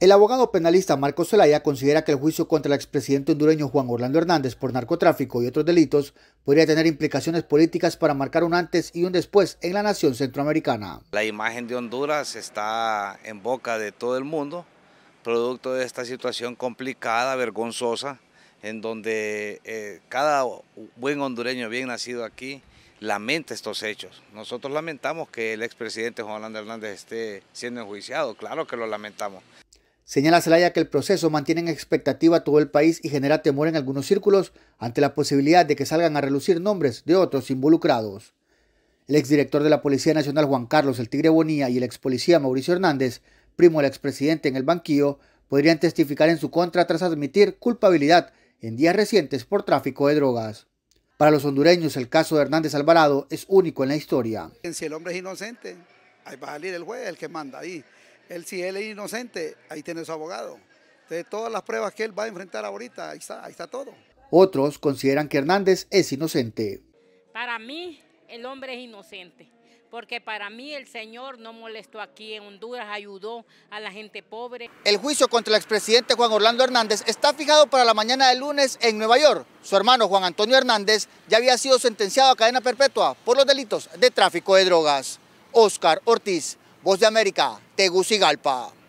El abogado penalista Marcos Zelaya considera que el juicio contra el expresidente hondureño Juan Orlando Hernández por narcotráfico y otros delitos podría tener implicaciones políticas para marcar un antes y un después en la nación centroamericana. La imagen de Honduras está en boca de todo el mundo, producto de esta situación complicada, vergonzosa, en donde eh, cada buen hondureño bien nacido aquí lamenta estos hechos. Nosotros lamentamos que el expresidente Juan Orlando Hernández esté siendo enjuiciado, claro que lo lamentamos. Señala Zelaya que el proceso mantiene en expectativa a todo el país y genera temor en algunos círculos ante la posibilidad de que salgan a relucir nombres de otros involucrados. El exdirector de la Policía Nacional Juan Carlos El Tigre Bonilla y el ex policía, Mauricio Hernández, primo del expresidente en el banquillo, podrían testificar en su contra tras admitir culpabilidad en días recientes por tráfico de drogas. Para los hondureños, el caso de Hernández Alvarado es único en la historia. Si el hombre es inocente, ahí va a salir el juez, el que manda ahí. Él, si él es inocente, ahí tiene su abogado. Entonces, todas las pruebas que él va a enfrentar ahorita, ahí está, ahí está todo. Otros consideran que Hernández es inocente. Para mí, el hombre es inocente porque para mí el Señor no molestó aquí en Honduras, ayudó a la gente pobre. El juicio contra el expresidente Juan Orlando Hernández está fijado para la mañana del lunes en Nueva York. Su hermano Juan Antonio Hernández ya había sido sentenciado a cadena perpetua por los delitos de tráfico de drogas. Oscar Ortiz, Voz de América, Tegucigalpa.